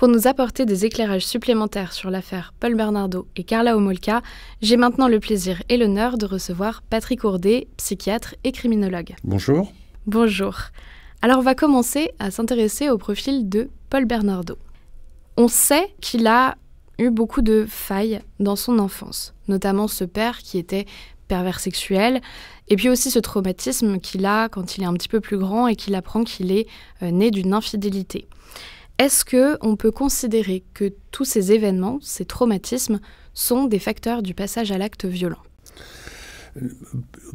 Pour nous apporter des éclairages supplémentaires sur l'affaire Paul Bernardo et Carla Omolka, j'ai maintenant le plaisir et l'honneur de recevoir Patrick Ourdet, psychiatre et criminologue. Bonjour. Bonjour. Alors on va commencer à s'intéresser au profil de Paul Bernardo. On sait qu'il a eu beaucoup de failles dans son enfance, notamment ce père qui était pervers sexuel, et puis aussi ce traumatisme qu'il a quand il est un petit peu plus grand et qu'il apprend qu'il est euh, né d'une infidélité. Est-ce que on peut considérer que tous ces événements, ces traumatismes, sont des facteurs du passage à l'acte violent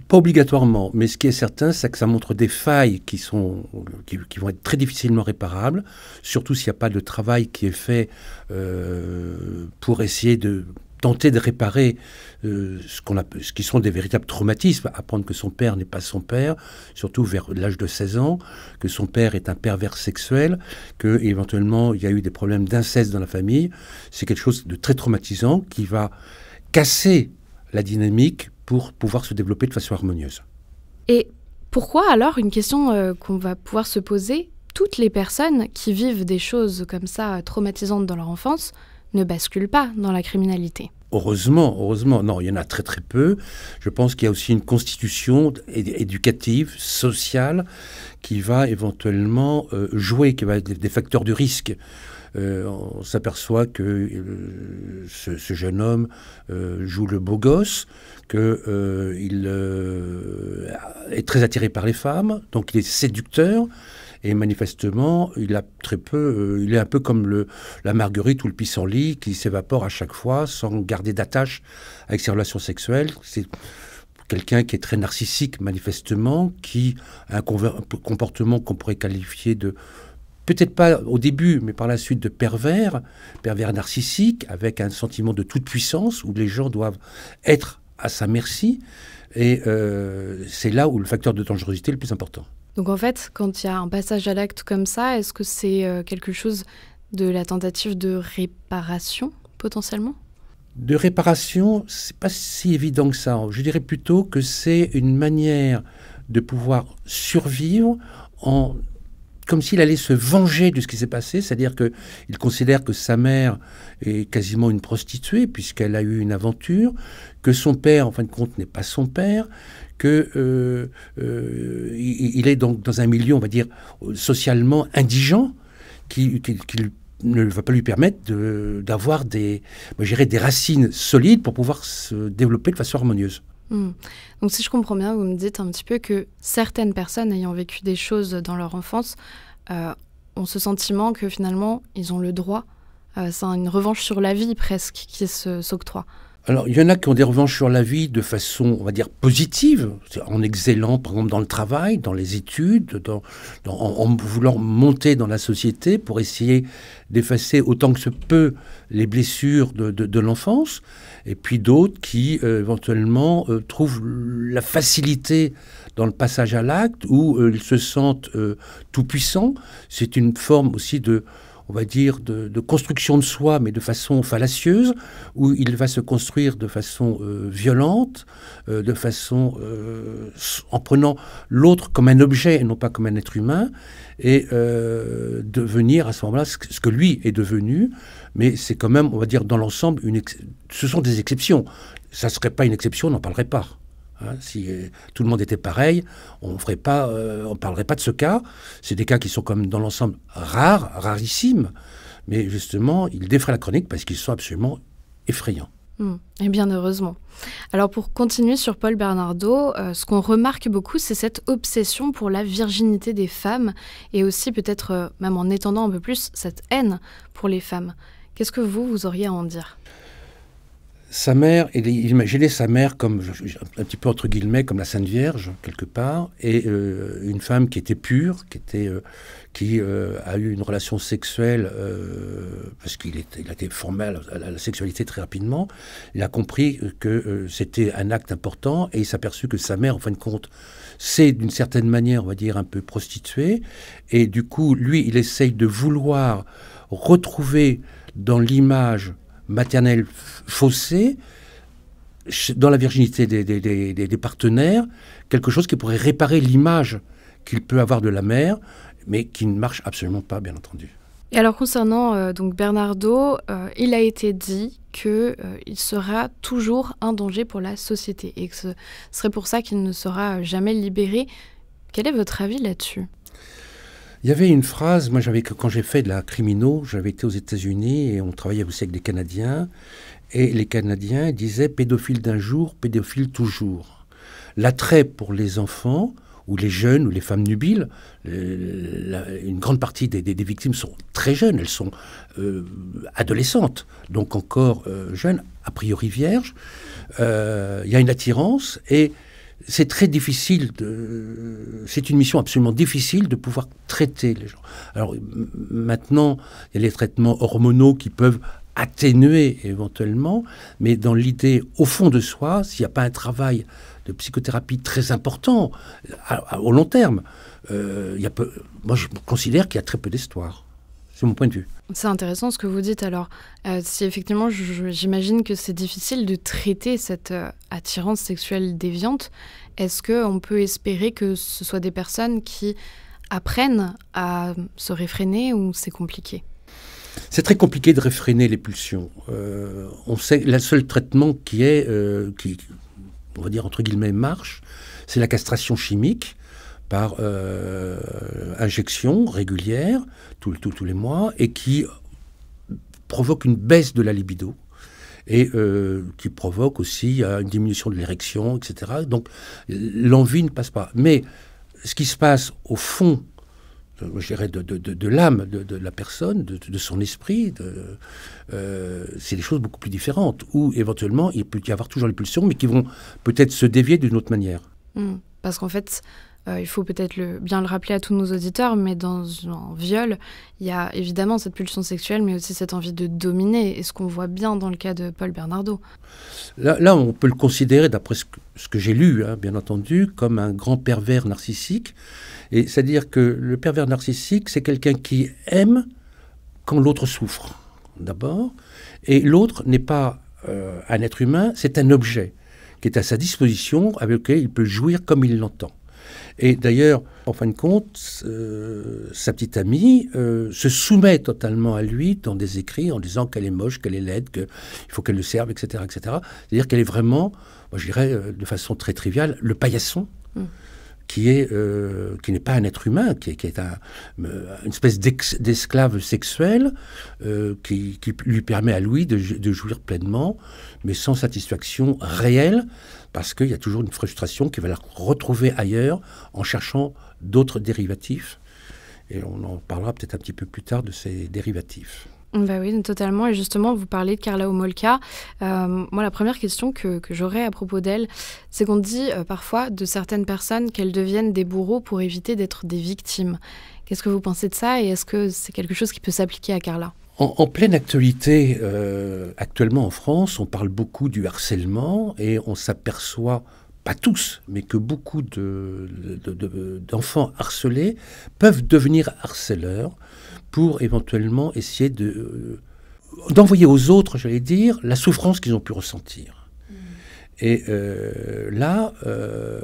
pas obligatoirement, mais ce qui est certain, c'est que ça montre des failles qui, sont, qui, vont être très difficilement réparables, surtout s'il n'y a pas de travail qui est fait euh, pour essayer de tenter de réparer euh, ce, qu'on ce qui sont des véritables traumatismes, apprendre que son père n'est pas son père, surtout vers l'âge de 16 ans, que son père est un pervers sexuel, que éventuellement il y a eu des problèmes d'inceste dans la famille, c'est quelque chose de très traumatisant qui va casser la dynamique pour pouvoir se développer de façon harmonieuse. Et pourquoi alors, une question euh, qu'on va pouvoir se poser, toutes les personnes qui vivent des choses comme ça euh, traumatisantes dans leur enfance ne basculent pas dans la criminalité heureusement, heureusement, non, il y en a très très peu. Je pense qu'il y a aussi une constitution éducative, sociale, qui va éventuellement euh, jouer, qui va être des facteurs de risque. Euh, on s'aperçoit que euh, ce, jeune homme joue le beau gosse, qu'il est très attiré par les femmes, donc il est séducteur. Et manifestement, il a très peu, euh, il est un peu comme la marguerite ou le pissenlit qui s'évapore à chaque fois sans garder d'attache avec ses relations sexuelles. C'est quelqu'un qui est très narcissique, manifestement, qui a un, comportement qu'on pourrait qualifier de peut-être pas au début, mais par la suite de pervers, pervers narcissique, avec un sentiment de toute puissance où les gens doivent être à sa merci. Et euh, c'est là où le facteur de dangerosité est le plus important. Donc en fait, quand il y a un passage à l'acte comme ça, est-ce que c'est euh, quelque chose de la tentative de réparation potentiellement De réparation, c'est pas si évident que ça. Je dirais plutôt que c'est une manière de pouvoir survivre en comme s'il allait se venger de ce qui s'est passé, c'est-à-dire que il considère que sa mère est quasiment une prostituée puisqu'elle a eu une aventure, que son père, en fin de compte, n'est pas son père, que euh, euh, il, est donc dans un milieu, on va dire, socialement indigent, qui, ne va pas lui permettre d'avoir de, des racines solides pour pouvoir se développer de façon harmonieuse. Hmm. Donc si je comprends bien, vous me dites un petit peu que certaines personnes ayant vécu des choses dans leur enfance euh, ont ce sentiment que finalement ils ont le droit, euh, c'est une revanche sur la vie presque qui s'octroie. Alors, il y en a qui ont des revanches sur la vie de façon, on va dire, positive, en excellant, par exemple, dans le travail, dans les études, en, voulant monter dans la société pour essayer d'effacer autant que se peut les blessures de, l'enfance. Et puis d'autres qui, euh, éventuellement, euh, trouvent la facilité dans le passage à l'acte, où euh, ils se sentent tout-puissants. C'est une forme aussi de, on va dire, de, construction de soi, mais de façon fallacieuse, où il va se construire de façon euh, violente, euh, de façon euh, en prenant l'autre comme un objet et non pas comme un être humain, et devenir à ce moment-là ce, que lui est devenu. Mais c'est quand même, on va dire, dans l'ensemble, ce sont des exceptions. Ça ne serait pas une exception, on n'en parlerait pas. Hein, si euh, tout le monde était pareil, on euh, ne parlerait pas de ce cas. C'est des cas qui sont comme dans l'ensemble rares, rarissimes, mais justement, ils défraient la chronique parce qu'ils sont absolument effrayants. Hmm, et bien heureusement. Alors pour continuer sur Paul Bernardo, euh, ce qu'on remarque beaucoup, c'est cette obsession pour la virginité des femmes et aussi peut-être, même en étendant un peu plus, cette haine pour les femmes. Qu'est-ce que vous, vous auriez à en dire sa mère, il imaginait sa mère comme, un petit peu entre guillemets, comme la Sainte Vierge, quelque part, et euh, une femme qui était pure, qui, était, euh, qui euh, a eu une relation sexuelle, parce qu'il il a été formé à la, sexualité très rapidement. Il a compris que c'était un acte important, et il s'est aperçu que sa mère, en fin de compte, c'est d'une certaine manière, on va dire, un peu prostituée. Et du coup, lui, il essaye de vouloir retrouver dans l'image maternelle faussée dans la virginité des, partenaires, quelque chose qui pourrait réparer l'image qu'il peut avoir de la mère, mais qui ne marche absolument pas, bien entendu. Et alors concernant euh, donc Bernardo, euh, il a été dit que euh, il sera toujours un danger pour la société et que ce serait pour ça qu'il ne sera jamais libéré. Quel est votre avis là-dessus il y avait une phrase, moi j'avais quand j'ai fait de la criminaux, j'avais été aux États-Unis et on travaillait aussi avec des Canadiens et les Canadiens disaient pédophile d'un jour, pédophile toujours. L'attrait pour les enfants ou les jeunes ou les femmes nubiles, euh, une grande partie des, victimes sont très jeunes, elles sont euh, adolescentes, donc encore euh, jeunes, a priori vierges. Il y a une attirance et c'est très difficile de. C'est une mission absolument difficile de pouvoir traiter les gens. Alors maintenant, il y a les traitements hormonaux qui peuvent atténuer éventuellement, mais dans l'idée, au fond de soi, s'il n'y a pas un travail de psychothérapie très important au long terme, euh, il y a peu, moi je considère qu'il y a très peu d'histoire c'est mon point de vue. C'est intéressant ce que vous dites. Alors, euh, si effectivement, j'imagine que c'est difficile de traiter cette euh, attirance sexuelle déviante, est-ce qu'on peut espérer que ce soit des personnes qui apprennent à se réfréner ou c'est compliqué c'est très compliqué de réfréner les pulsions. Euh, on sait le seul traitement qui est, qui, on va dire entre guillemets, marche, c'est la castration chimique par euh, injection régulière, tous les mois, et qui provoque une baisse de la libido et euh, qui provoque aussi euh, une diminution de l'érection, etc. Donc l'envie ne passe pas. Mais ce qui se passe au fond, je dirais, de, l'âme de, la personne, de, son esprit, c'est des choses beaucoup plus différentes, où éventuellement il peut y avoir toujours les pulsions, mais qui vont peut-être se dévier d'une autre manière. Mmh. Parce qu'en fait, euh, il faut peut-être bien le rappeler à tous nos auditeurs, mais dans un viol, il y a évidemment cette pulsion sexuelle, mais aussi cette envie de dominer, et ce qu'on voit bien dans le cas de Paul Bernardo. Là, on peut le considérer, d'après ce que, j'ai lu, hein, bien entendu, comme un grand pervers narcissique. Et c'est-à-dire que le pervers narcissique, c'est quelqu'un qui aime quand l'autre souffre, d'abord, et l'autre n'est pas euh, un être humain, c'est un objet qui est à sa disposition, avec lequel il peut jouir comme il l'entend. Et d'ailleurs, en fin de compte, sa petite amie euh, se soumet totalement à lui dans des écrits en disant qu'elle est moche, qu'elle est laide, qu'il faut qu'elle le serve, etc. etc. C'est-à-dire qu'elle est vraiment, moi, je dirais euh, de façon très triviale, le paillasson. Mmh. Euh, qui n'est pas un être humain, qui est, euh, une espèce d'esclave sexuel euh, qui, lui permet à lui de, de, jouir pleinement, mais sans satisfaction réelle, parce qu'il y a toujours une frustration qui va la retrouver ailleurs en cherchant d'autres dérivatifs. Et on en parlera peut-être un petit peu plus tard de ces dérivatifs. Bah oui, totalement. Et justement, vous parlez de Carla Omolka. Euh, moi, la première question que, que j'aurais à propos d'elle, c'est qu'on dit euh, parfois de certaines personnes qu'elles deviennent des bourreaux pour éviter d'être des victimes. Qu'est-ce que vous pensez de ça et est-ce que c'est quelque chose qui peut s'appliquer à Carla en, pleine actualité, euh, actuellement en France, on parle beaucoup du harcèlement et on s'aperçoit pas tous, mais que beaucoup d'enfants harcelés peuvent devenir harceleurs pour éventuellement essayer de euh, d'envoyer aux autres, j'allais dire, la souffrance qu'ils ont pu ressentir. Mm. Et euh, là, euh,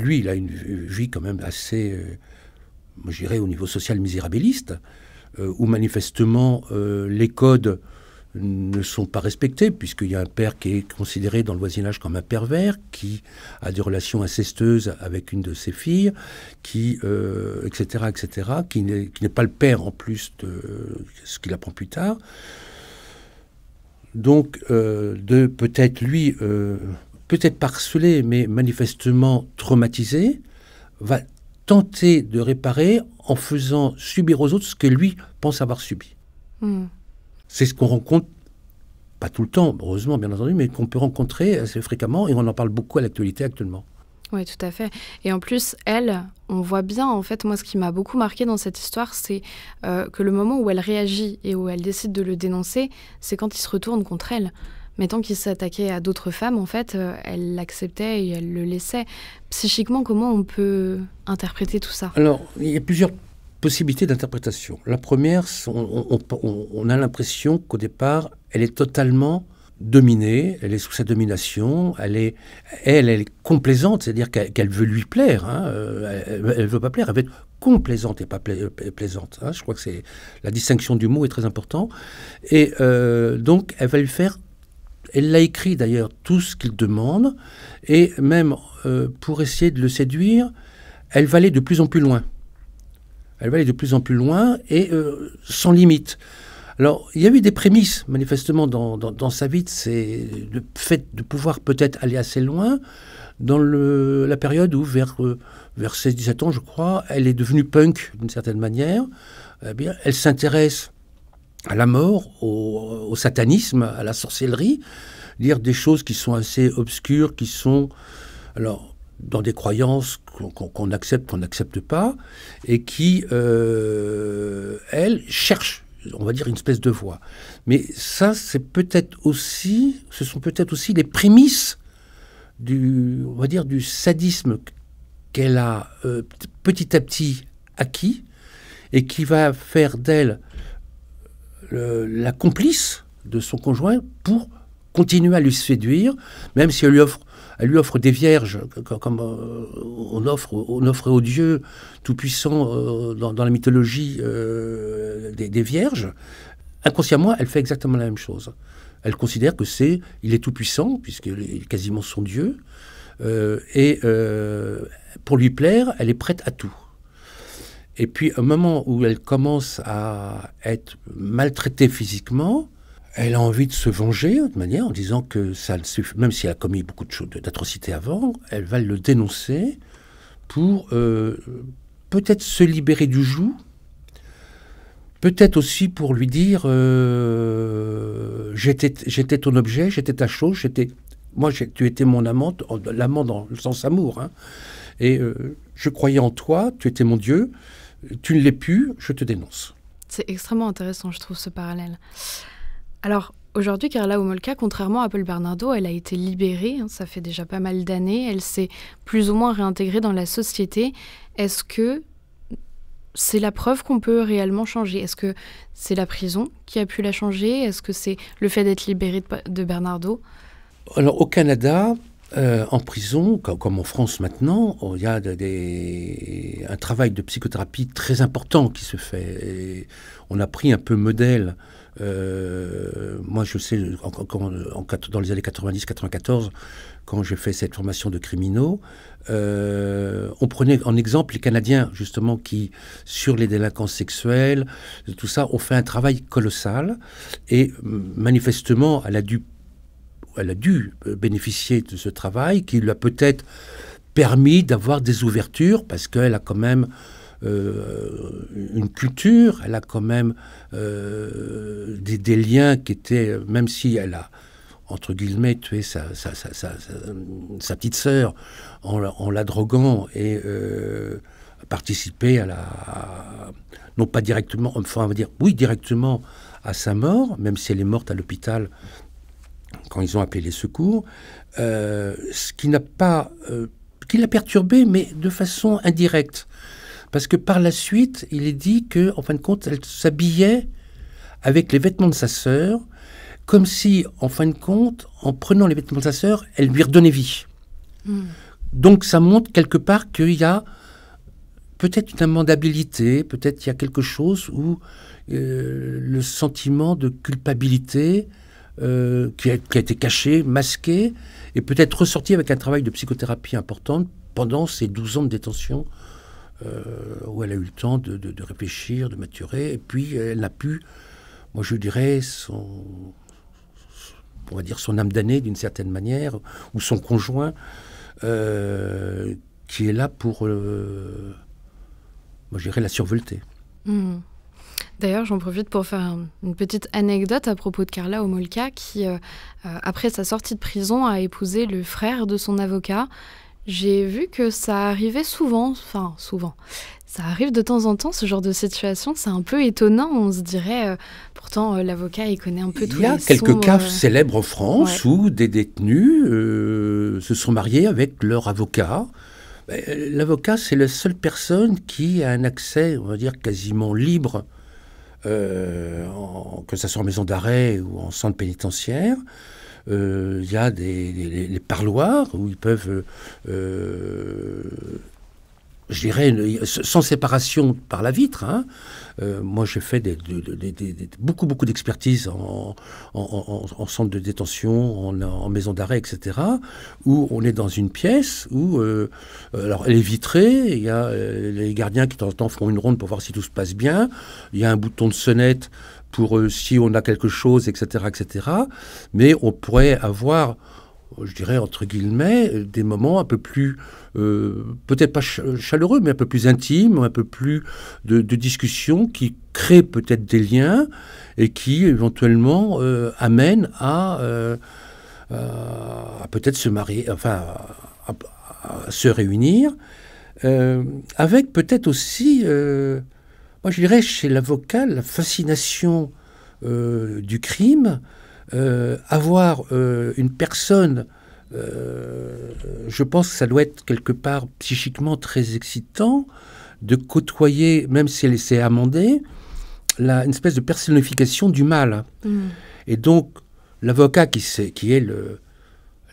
lui, il a une vie quand même assez, je dirais, au niveau social misérabiliste, où manifestement les codes ne sont pas respectés, puisqu'il y a un père qui est considéré dans le voisinage comme un pervers, qui a des relations incestueuses avec une de ses filles, qui, etc., euh, etc., qui n'est pas le père en plus de ce qu'il apprend plus tard. Donc, euh, de peut-être lui, euh, peut-être parcelé, mais manifestement traumatisé, va tenter de réparer en faisant subir aux autres ce que lui pense avoir subi. Hmm. C'est ce qu'on rencontre, pas tout le temps, heureusement bien entendu, mais qu'on peut rencontrer assez fréquemment et on en parle beaucoup à l'actualité actuellement. Oui, tout à fait. Et en plus, elle, on voit bien, en fait, moi, ce qui m'a beaucoup marqué dans cette histoire, c'est euh, que le moment où elle réagit et où elle décide de le dénoncer, c'est quand il se retourne contre elle. Mais tant qu'il s'attaquait à d'autres femmes, en fait, euh, elle l'acceptait et elle le laissait. Psychiquement, comment on peut interpréter tout ça Alors, il y a plusieurs possibilités d'interprétation. La première, on, a l'impression qu'au départ, elle est totalement dominée, elle est sous sa domination, elle est, elle, complaisante, c'est-à-dire qu'elle, veut lui plaire, hein, euh, elle ne veut pas plaire, elle veut être complaisante et pas euh, plaisante. Hein. je crois que c'est la distinction du mot est très importante. Et euh, donc, elle va lui faire, elle l'a écrit d'ailleurs tout ce qu'il demande, et même pour essayer de le séduire, elle va aller de plus en plus loin elle va aller de plus en plus loin et euh, sans limite. Alors, il y a eu des prémices, manifestement, dans, sa vie, c'est le fait de pouvoir peut-être aller assez loin, dans la période où, vers, 16-17 euh, ans, je crois, elle est devenue punk, d'une certaine manière. Eh bien, elle s'intéresse à la mort, au, au, satanisme, à la sorcellerie, dire des choses qui sont assez obscures, qui sont... Alors, dans des croyances qu'on qu accepte, qu'on n'accepte pas, et qui, euh, elle cherche, on va dire, une espèce de voie. Mais ça, c'est peut-être aussi, ce sont peut-être aussi les prémices du, on va dire, du sadisme qu'elle a euh, petit à petit acquis, et qui va faire d'elle la complice de son conjoint pour continuer à lui séduire, même si elle lui offre elle lui offre des vierges, comme euh, on offre, on offre au Dieu Tout-Puissant euh, dans, la mythologie euh, des, vierges. Inconsciemment, elle fait exactement la même chose. Elle considère que c'est, il est Tout-Puissant, puisqu'il est quasiment son Dieu, et pour lui plaire, elle est prête à tout. Et puis, un moment où elle commence à être maltraitée physiquement, elle a envie de se venger de manière en disant que ça suffit. même si elle a commis beaucoup de choses d'atrocités avant, elle va le dénoncer pour euh, peut-être se libérer du joug, peut-être aussi pour lui dire euh, j'étais ton objet, j'étais ta chose, j'étais moi tu étais mon amant, l'amant dans le sens amour, hein, et euh, je croyais en toi, tu étais mon Dieu, tu ne l'es plus, je te dénonce. C'est extrêmement intéressant, je trouve, ce parallèle. Alors, Aujourd'hui, Carla Omolka, contrairement à Paul Bernardo, elle a été libérée, hein, ça fait déjà pas mal d'années, elle s'est plus ou moins réintégrée dans la société. Est-ce que c'est la preuve qu'on peut réellement changer Est-ce que c'est la prison qui a pu la changer Est-ce que c'est le fait d'être libérée de, Bernardo Alors au Canada, euh, en prison, comme, en France maintenant, il y a un travail de psychothérapie très important qui se fait. on a pris un peu modèle euh, moi, je sais, en, dans les années 90-94, quand j'ai fait cette formation de criminaux, euh, on prenait en exemple les Canadiens, justement, qui, sur les délinquances sexuelles, tout ça, ont fait un travail colossal. Et manifestement, elle a dû, elle a dû euh, bénéficier de ce travail qui lui a peut-être permis d'avoir des ouvertures, parce qu'elle a quand même euh, une culture, elle a quand même euh, des, liens qui étaient, même si elle a entre guillemets, tué sa, petite sœur en, la droguant et euh, participé à la, non pas directement, enfin on va dire oui directement à sa mort, même si elle est morte à l'hôpital quand ils ont appelé les secours, euh, ce qui n'a pas, qui l'a perturbée, mais de façon indirecte. Parce que par la suite, il est dit que, en fin de compte, elle s'habillait avec les vêtements de sa sœur, comme si, en fin de compte, en prenant les vêtements de sa sœur, elle lui redonnait vie. Hmm. Donc ça montre quelque part qu'il y a peut-être une amendabilité, peut-être il y a quelque chose où euh, le sentiment de culpabilité euh, qui, a, été caché, masqué, est peut-être ressorti avec un travail de psychothérapie importante pendant ces 12 ans de détention euh, où elle a eu le temps de, réfléchir, de maturer, et puis elle a pu, moi je dirais, son, on va dire son âme d'année d'une certaine manière, ou son conjoint, euh, qui est là pour, euh, moi je dirais, la survolter. Hmm. D'ailleurs, j'en profite pour faire une petite anecdote à propos de Carla Omolka, qui, après sa sortie de prison, a épousé le frère de son avocat j'ai vu que ça arrivait souvent, enfin souvent, ça arrive de temps en temps ce genre de situation, c'est un peu étonnant, on se dirait, euh, pourtant euh, l'avocat il connaît un peu tout. Il y a quelques cas euh, célèbres en France où des détenus se sont mariés avec leur avocat. Ben, l'avocat c'est la seule personne qui a un accès, on va dire, quasiment libre, que ce soit en maison d'arrêt ou en centre pénitentiaire. Euh, il y a des, parloirs où ils peuvent euh, je dirais, sans séparation par la vitre. Hein, euh, moi, j'ai fait des, beaucoup, beaucoup d'expertises en, centre de détention, en, maison d'arrêt, etc., où on est dans une pièce où, euh, alors, elle est vitrée, il y a euh, les gardiens qui, de temps en temps, font une ronde pour voir si tout se passe bien, il y a un bouton de sonnette pour si on a quelque chose, etc., etc., mais on pourrait avoir je dirais entre guillemets, des moments un peu plus, euh, peut-être pas chaleureux, mais un peu plus intimes, un peu plus de, discussions qui créent peut-être des liens et qui éventuellement amène euh, amènent euh, à, peut-être se marier, enfin, à, se réunir, avec peut-être aussi, moi je dirais chez l'avocat, la fascination du crime euh, avoir euh, une personne, euh, je pense que ça doit être quelque part psychiquement très excitant de côtoyer, même si elle s'est amendée, la, une espèce de personnification du mal. Mm. Et donc, l'avocat qui, qui, est le,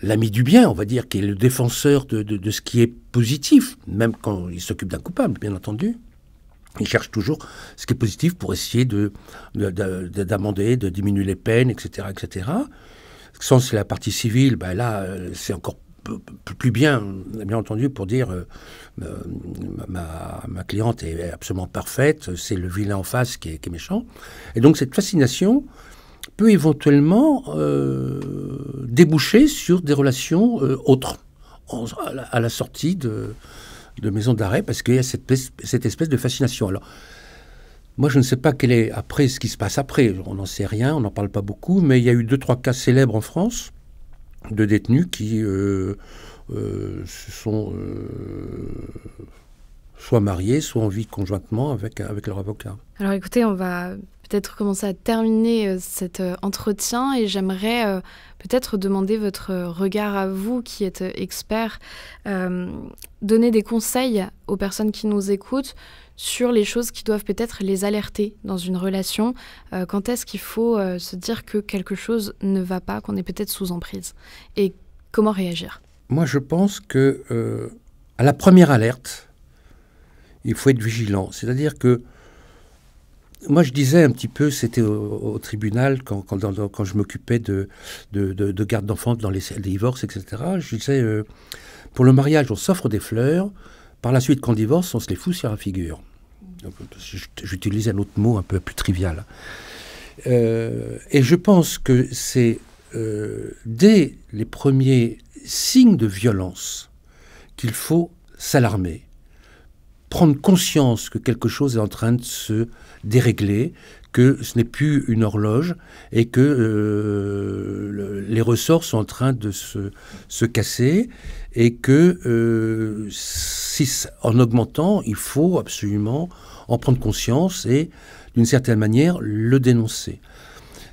l'ami du bien, on va dire, qui est le défenseur de ce qui est positif, même quand il s'occupe d'un coupable, bien entendu, ils cherchent toujours ce qui est positif pour essayer de, d'amender, de, diminuer les peines, etc. etc. Sans la partie civile, ben là, euh, c'est encore plus bien, bien entendu, pour dire euh, euh, ma, cliente est absolument parfaite, c'est le vilain en face qui est, méchant. Et donc cette fascination peut éventuellement déboucher sur des relations autres à, la, sortie de, de Maison d'arrêt parce qu'il y a cette espèce, de fascination. Alors, moi, je ne sais pas quel est après ce qui se passe après. On n'en sait rien, on n'en parle pas beaucoup, mais il y a eu deux trois cas célèbres en France de détenus qui euh, euh, se sont euh, soit mariés, soit en vie conjointement avec, avec leur avocat. Alors écoutez, on va peut-être commencer à terminer euh, cet euh, entretien et j'aimerais euh, peut-être demander votre regard à vous qui êtes expert, donner des conseils aux personnes qui nous écoutent sur les choses qui doivent peut-être les alerter dans une relation. quand est-ce qu'il faut se dire que quelque chose ne va pas, qu'on est peut-être sous emprise Et comment réagir Moi, je pense que à la première alerte, il faut être vigilant. C'est-à-dire que moi, je disais un petit peu, c'était au, tribunal, quand, je m'occupais de, garde d'enfants dans les divorces, etc., je disais, euh, pour le mariage, on s'offre des fleurs, par la suite, quand on divorce, on se les fout sur la figure. J'utilise un autre mot un peu plus trivial. Euh, et je pense que c'est euh, dès les premiers signes de violence qu'il faut s'alarmer prendre conscience que quelque chose est en train de se dérégler, que ce n'est plus une horloge et que euh, les ressorts sont en train de se, se casser et que euh, si, en augmentant, il faut absolument en prendre conscience et d'une certaine manière le dénoncer.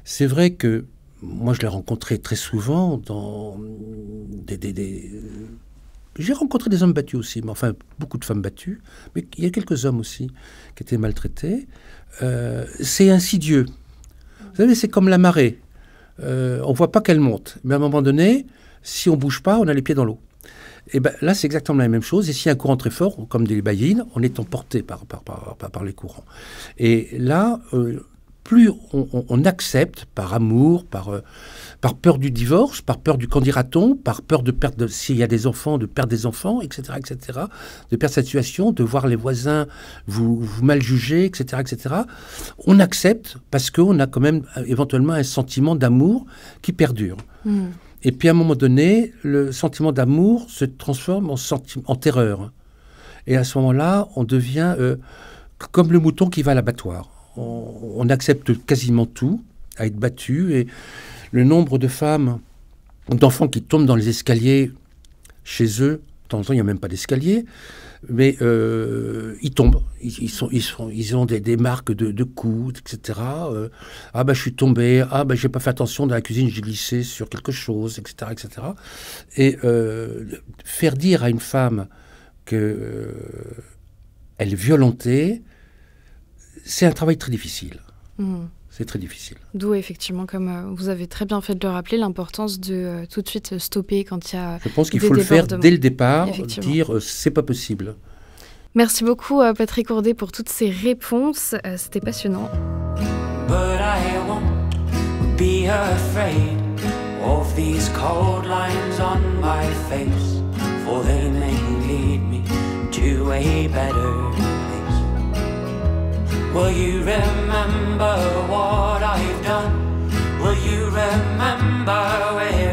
C'est vrai que moi je l'ai rencontré très souvent dans des j'ai rencontré des hommes battus aussi, mais enfin beaucoup de femmes battues, mais il y a quelques hommes aussi qui étaient maltraités. Euh, c'est insidieux. Vous savez, c'est comme la marée. Euh, on voit pas qu'elle monte, mais à un moment donné, si on bouge pas, on a les pieds dans l'eau. Et eh ben, là, c'est exactement la même chose. Et si un courant très fort, comme des baïnes, on est emporté par, par, par, par, les courants. Et là, euh, plus on, accepte par amour, par, euh, par peur du divorce, par peur du candidat-on par peur de perdre, s'il y a des enfants, de perdre des enfants, etc., etc., de perdre cette situation, de voir les voisins vous, mal juger, etc., etc., on accepte parce qu'on a quand même euh, éventuellement un sentiment d'amour qui perdure. Hmm. Et puis à un moment donné, le sentiment d'amour se transforme en, terreur. Et à ce moment-là, on devient euh, comme le mouton qui va à l'abattoir on, accepte quasiment tout à être battu. Et le nombre de femmes, d'enfants qui tombent dans les escaliers chez eux, de il n'y a même pas d'escalier, mais euh, ils tombent. Ils, sont, ont des, marques de, coups, etc. Euh, ah ben, je suis tombé, ah je bah, j'ai pas fait attention dans la cuisine, j'ai glissé sur quelque chose, etc. etc. Et euh, faire dire à une femme qu'elle est violentée, c'est un travail très difficile. Hmm. C'est très difficile. D'où effectivement, comme euh, vous avez très bien fait de le rappeler, l'importance de euh, tout de suite euh, stopper quand il y a. Je pense qu'il faut le faire dès le départ, dire c'est pas possible. Merci beaucoup Patrick Courdet pour toutes ces réponses, c'était passionnant. But I won't of these cold lines on my face, for they may me to a better Will you remember what I've done? Will you remember where?